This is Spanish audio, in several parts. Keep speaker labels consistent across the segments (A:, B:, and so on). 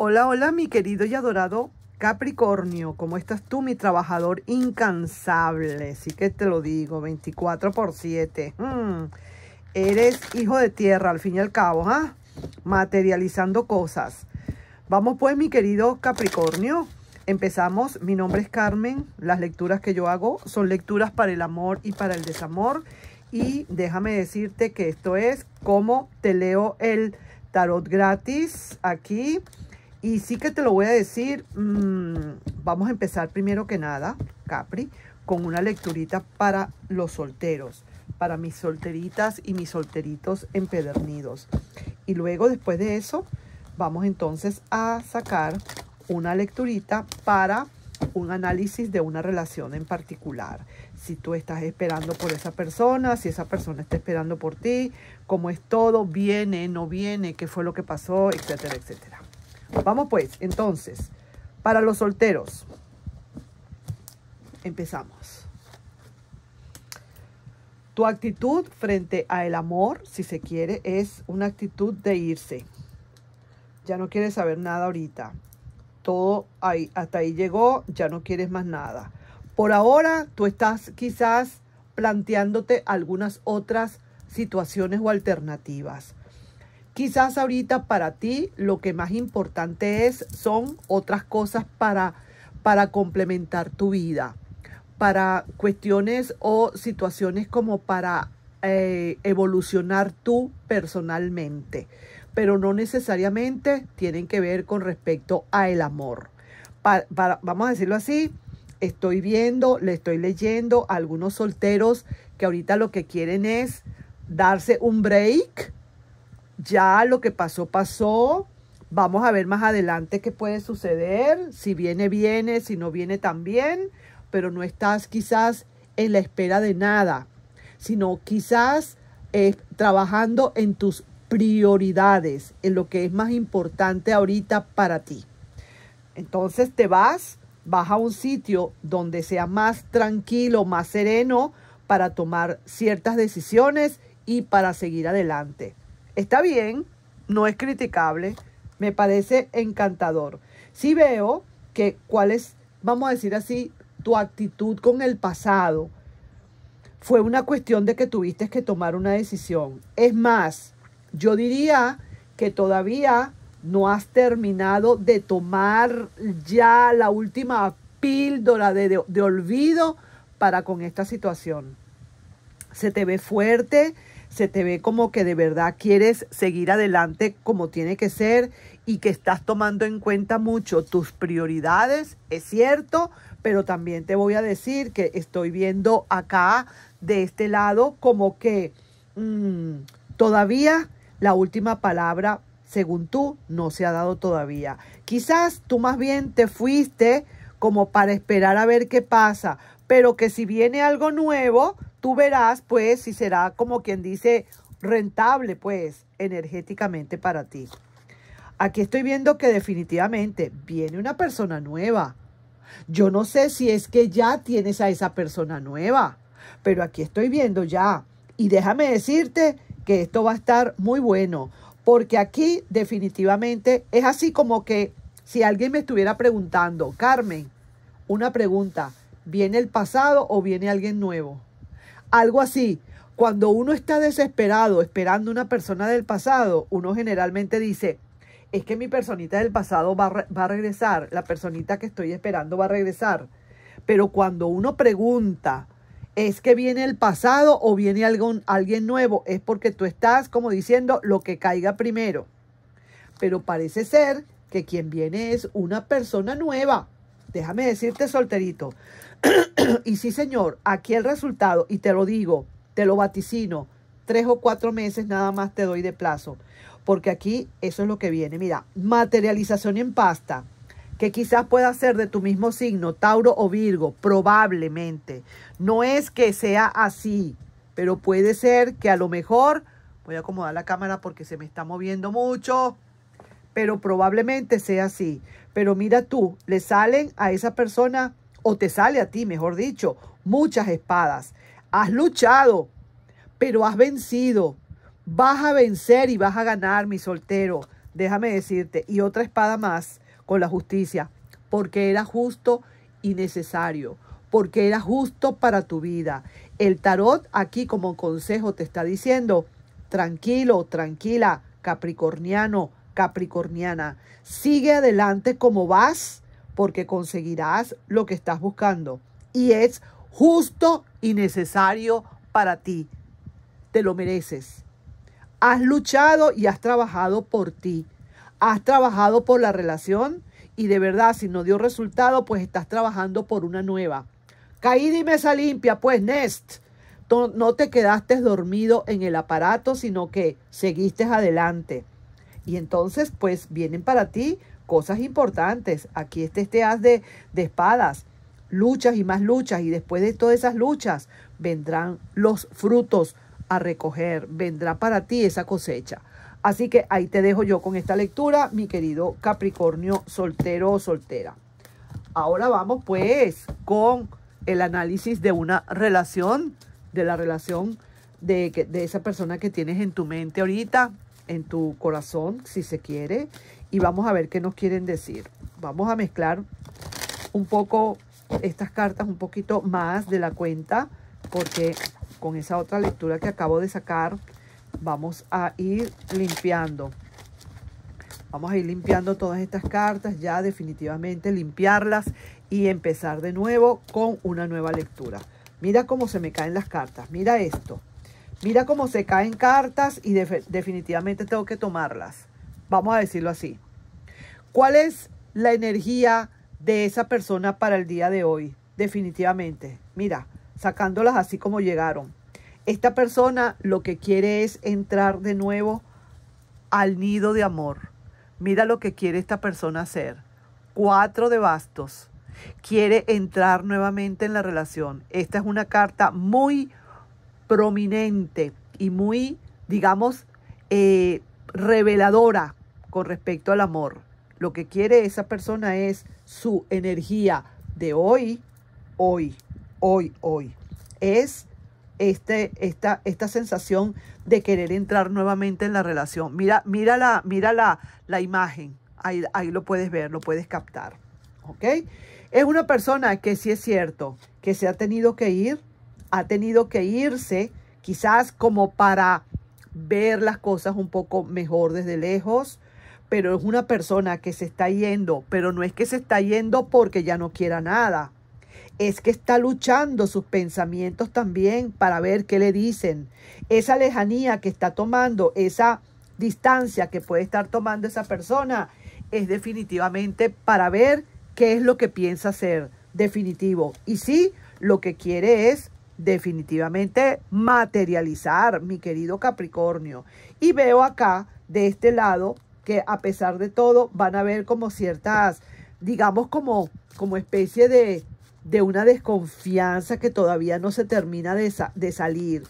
A: Hola, hola, mi querido y adorado Capricornio. ¿Cómo estás tú, mi trabajador incansable? Sí que te lo digo, 24 por 7. Mm. Eres hijo de tierra, al fin y al cabo, ¿ah? Materializando cosas. Vamos pues, mi querido Capricornio. Empezamos. Mi nombre es Carmen. Las lecturas que yo hago son lecturas para el amor y para el desamor. Y déjame decirte que esto es como te leo el tarot gratis Aquí y sí que te lo voy a decir, mm, vamos a empezar primero que nada, Capri, con una lecturita para los solteros, para mis solteritas y mis solteritos empedernidos. Y luego, después de eso, vamos entonces a sacar una lecturita para un análisis de una relación en particular. Si tú estás esperando por esa persona, si esa persona está esperando por ti, cómo es todo, viene, no viene, qué fue lo que pasó, etcétera, etcétera. Vamos pues, entonces, para los solteros. Empezamos. Tu actitud frente al amor, si se quiere, es una actitud de irse. Ya no quieres saber nada ahorita. Todo hasta ahí llegó, ya no quieres más nada. Por ahora, tú estás quizás planteándote algunas otras situaciones o alternativas. Quizás ahorita para ti lo que más importante es son otras cosas para, para complementar tu vida, para cuestiones o situaciones como para eh, evolucionar tú personalmente, pero no necesariamente tienen que ver con respecto a el amor. vamos a decirlo así, estoy viendo, le estoy leyendo a algunos solteros que ahorita lo que quieren es darse un break ya lo que pasó, pasó. Vamos a ver más adelante qué puede suceder. Si viene, viene. Si no viene, también. Pero no estás quizás en la espera de nada, sino quizás eh, trabajando en tus prioridades, en lo que es más importante ahorita para ti. Entonces te vas, vas a un sitio donde sea más tranquilo, más sereno para tomar ciertas decisiones y para seguir adelante. Está bien, no es criticable, me parece encantador. Sí veo que cuál es, vamos a decir así, tu actitud con el pasado fue una cuestión de que tuviste que tomar una decisión. Es más, yo diría que todavía no has terminado de tomar ya la última píldora de, de olvido para con esta situación. Se te ve fuerte, se te ve como que de verdad quieres seguir adelante como tiene que ser y que estás tomando en cuenta mucho tus prioridades, es cierto, pero también te voy a decir que estoy viendo acá de este lado como que mm, todavía la última palabra, según tú, no se ha dado todavía. Quizás tú más bien te fuiste como para esperar a ver qué pasa, pero que si viene algo nuevo, tú verás, pues, si será como quien dice rentable, pues, energéticamente para ti. Aquí estoy viendo que definitivamente viene una persona nueva. Yo no sé si es que ya tienes a esa persona nueva, pero aquí estoy viendo ya. Y déjame decirte que esto va a estar muy bueno, porque aquí definitivamente es así como que si alguien me estuviera preguntando, Carmen, una pregunta, viene el pasado o viene alguien nuevo. Algo así. Cuando uno está desesperado esperando una persona del pasado, uno generalmente dice, es que mi personita del pasado va, a regresar, la personita que estoy esperando va a regresar. Pero cuando uno pregunta, ¿es que viene el pasado o viene alguien nuevo? Es porque tú estás como diciendo lo que caiga primero. Pero parece ser que quien viene es una persona nueva. Déjame decirte, solterito, y sí, señor, aquí el resultado, y te lo digo, te lo vaticino, tres o cuatro meses nada más te doy de plazo, porque aquí eso es lo que viene. Mira, materialización en pasta, que quizás pueda ser de tu mismo signo, Tauro o Virgo, probablemente. No es que sea así, pero puede ser que a lo mejor, voy a acomodar la cámara porque se me está moviendo mucho, pero probablemente sea así. Pero mira tú, le salen a esa persona o te sale a ti, mejor dicho, muchas espadas. Has luchado, pero has vencido. Vas a vencer y vas a ganar, mi soltero. Déjame decirte. Y otra espada más con la justicia, porque era justo y necesario, porque era justo para tu vida. El tarot aquí como consejo te está diciendo, tranquilo, tranquila, Capricorniano, Capricorniana, sigue adelante como vas porque conseguirás lo que estás buscando y es justo y necesario para ti. Te lo mereces. Has luchado y has trabajado por ti. Has trabajado por la relación y de verdad si no dio resultado, pues estás trabajando por una nueva. Caí y mesa limpia, pues Nest. No te quedaste dormido en el aparato, sino que seguiste adelante. Y entonces, pues vienen para ti cosas importantes. Aquí este este haz de, espadas, luchas y más luchas. Y después de todas esas luchas vendrán los frutos a recoger, vendrá para ti esa cosecha. Así que ahí te dejo yo con esta lectura, mi querido Capricornio soltero o soltera. Ahora vamos pues con el análisis de una relación, de la relación de, de esa persona que tienes en tu mente ahorita, en tu corazón, si se quiere, y vamos a ver qué nos quieren decir. Vamos a mezclar un poco estas cartas, un poquito más de la cuenta, porque con esa otra lectura que acabo de sacar, vamos a ir limpiando. Vamos a ir limpiando todas estas cartas, ya definitivamente limpiarlas y empezar de nuevo con una nueva lectura. Mira cómo se me caen las cartas, mira esto. Mira cómo se caen cartas y definitivamente tengo que tomarlas. Vamos a decirlo así. ¿Cuál es la energía de esa persona para el día de hoy? Definitivamente. Mira, sacándolas así como llegaron. Esta persona lo que quiere es entrar de nuevo al nido de amor. Mira lo que quiere esta persona hacer. Cuatro de bastos. Quiere entrar nuevamente en la relación. Esta es una carta muy prominente y muy, digamos, eh, reveladora con respecto al amor. Lo que quiere esa persona es su energía de hoy, hoy, hoy, hoy. Es este, esta, esta sensación de querer entrar nuevamente en la relación. Mira, mira, la, mira la, imagen. Ahí, ahí lo puedes ver, lo puedes captar. ¿Ok? Es una persona que sí es cierto, que se ha tenido que ir, ha tenido que irse, quizás como para ver las cosas un poco mejor desde lejos, pero es una persona que se está yendo, pero no es que se está yendo porque ya no quiera nada. Es que está luchando sus pensamientos también para ver qué le dicen. Esa lejanía que está tomando, esa distancia que puede estar tomando esa persona, es definitivamente para ver qué es lo que piensa hacer definitivo. Y sí, lo que quiere es definitivamente materializar, mi querido Capricornio. Y veo acá, de este lado, que a pesar de todo van a ver como ciertas, digamos como, como especie de, de una desconfianza que todavía no se termina de, de salir.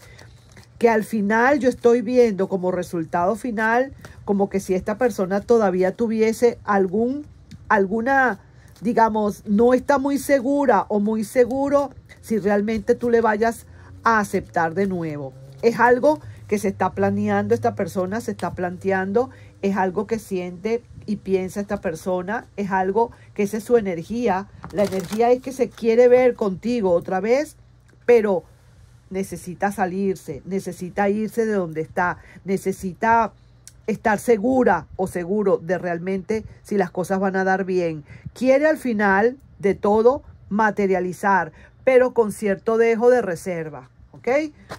A: Que al final yo estoy viendo como resultado final, como que si esta persona todavía tuviese algún, alguna, digamos, no está muy segura o muy seguro si realmente tú le vayas a aceptar de nuevo. Es algo que se está planeando esta persona, se está planteando, es algo que siente y piensa esta persona, es algo que esa es su energía. La energía es que se quiere ver contigo otra vez, pero necesita salirse, necesita irse de donde está, necesita estar segura o seguro de realmente si las cosas van a dar bien. Quiere al final de todo materializar, pero con cierto dejo de reserva. ¿ok?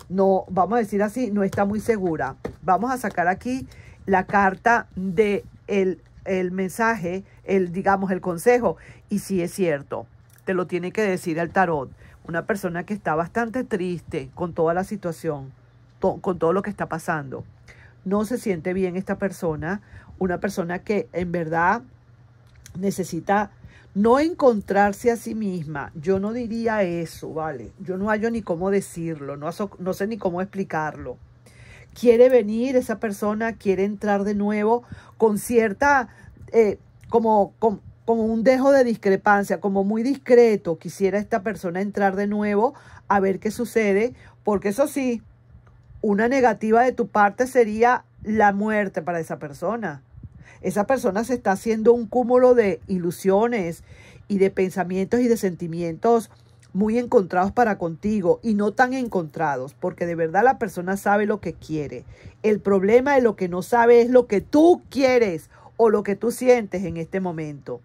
A: No, vamos a decir así, no está muy segura. Vamos a sacar aquí la carta de el, mensaje, el, digamos, el consejo. Y si es cierto, te lo tiene que decir el tarot. Una persona que está bastante triste con toda la situación, con todo lo que está pasando. No se siente bien esta persona, una persona que en verdad necesita no encontrarse a sí misma, yo no diría eso, ¿vale? Yo no hallo ni cómo decirlo, no, sé ni cómo explicarlo. Quiere venir esa persona, quiere entrar de nuevo con cierta, eh, como, como un dejo de discrepancia, como muy discreto, quisiera esta persona entrar de nuevo a ver qué sucede, porque eso sí, una negativa de tu parte sería la muerte para esa persona esa persona se está haciendo un cúmulo de ilusiones y de pensamientos y de sentimientos muy encontrados para contigo y no tan encontrados, porque de verdad la persona sabe lo que quiere. El problema de lo que no sabe es lo que tú quieres o lo que tú sientes en este momento.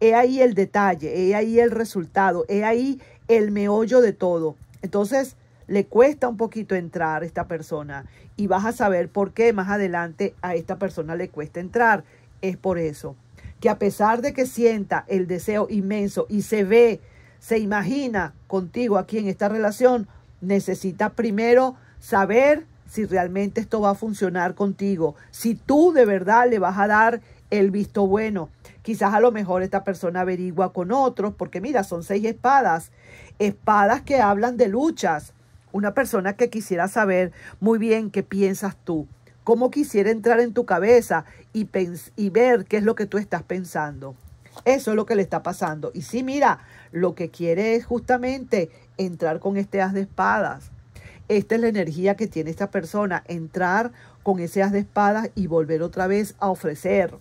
A: He ahí el detalle, he ahí el resultado, he ahí el meollo de todo. Entonces, le cuesta un poquito entrar a esta persona y vas a saber por qué más adelante a esta persona le cuesta entrar. Es por eso que a pesar de que sienta el deseo inmenso y se ve, se imagina contigo aquí en esta relación, necesita primero saber si realmente esto va a funcionar contigo, si tú de verdad le vas a dar el visto bueno. Quizás a lo mejor esta persona averigua con otros, porque mira, son seis espadas, espadas que hablan de luchas, una persona que quisiera saber muy bien qué piensas tú, cómo quisiera entrar en tu cabeza y, y ver qué es lo que tú estás pensando. Eso es lo que le está pasando. Y sí, mira, lo que quiere es justamente entrar con este as de espadas. Esta es la energía que tiene esta persona, entrar con ese as de espadas y volver otra vez a ofrecer.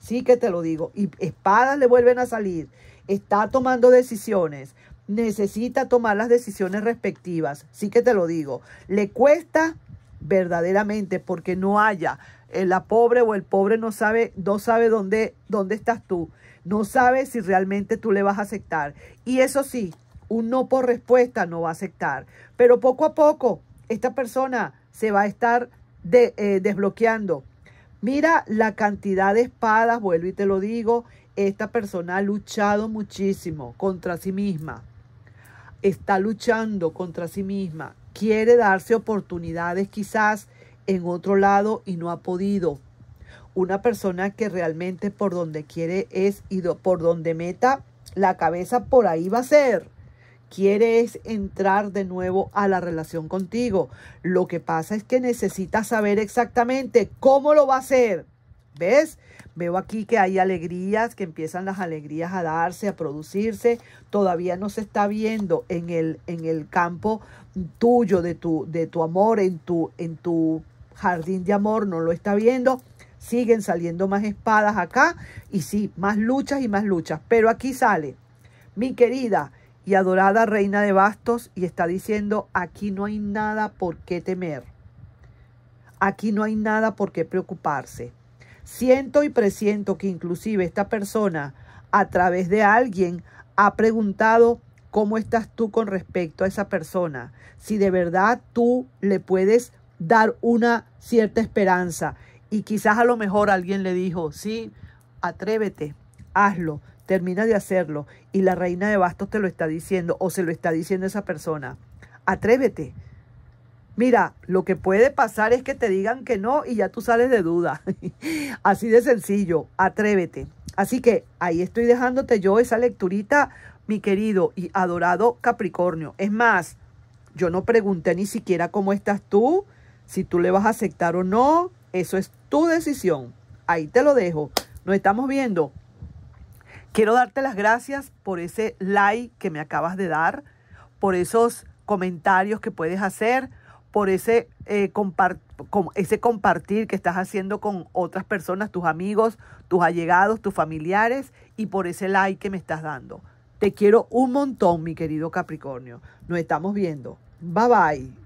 A: Sí que te lo digo. Y espadas le vuelven a salir. Está tomando decisiones necesita tomar las decisiones respectivas. Sí que te lo digo, le cuesta verdaderamente porque no haya eh, la pobre o el pobre no sabe, no sabe dónde, dónde estás tú, no sabe si realmente tú le vas a aceptar. Y eso sí, un no por respuesta no va a aceptar. Pero poco a poco esta persona se va a estar de, eh, desbloqueando. Mira la cantidad de espadas, vuelvo y te lo digo, esta persona ha luchado muchísimo contra sí misma está luchando contra sí misma, quiere darse oportunidades quizás en otro lado y no ha podido. Una persona que realmente por donde quiere es y por donde meta la cabeza, por ahí va a ser. Quiere es entrar de nuevo a la relación contigo. Lo que pasa es que necesita saber exactamente cómo lo va a hacer ¿Ves? Veo aquí que hay alegrías, que empiezan las alegrías a darse, a producirse. Todavía no se está viendo en el, en el campo tuyo, de tu, de tu amor, en tu, en tu jardín de amor, no lo está viendo. Siguen saliendo más espadas acá y sí, más luchas y más luchas. Pero aquí sale, mi querida y adorada reina de bastos, y está diciendo, aquí no hay nada por qué temer. Aquí no hay nada por qué preocuparse. Siento y presiento que inclusive esta persona a través de alguien ha preguntado cómo estás tú con respecto a esa persona, si de verdad tú le puedes dar una cierta esperanza. Y quizás a lo mejor alguien le dijo, sí, atrévete, hazlo, termina de hacerlo. Y la reina de bastos te lo está diciendo o se lo está diciendo esa persona. Atrévete, Mira, lo que puede pasar es que te digan que no y ya tú sales de duda. Así de sencillo, atrévete. Así que ahí estoy dejándote yo esa lecturita, mi querido y adorado Capricornio. Es más, yo no pregunté ni siquiera cómo estás tú, si tú le vas a aceptar o no. Eso es tu decisión. Ahí te lo dejo. Nos estamos viendo. Quiero darte las gracias por ese like que me acabas de dar, por esos comentarios que puedes hacer por ese, eh, ese compartir que estás haciendo con otras personas, tus amigos, tus allegados, tus familiares y por ese like que me estás dando. Te quiero un montón, mi querido Capricornio. Nos estamos viendo. Bye bye.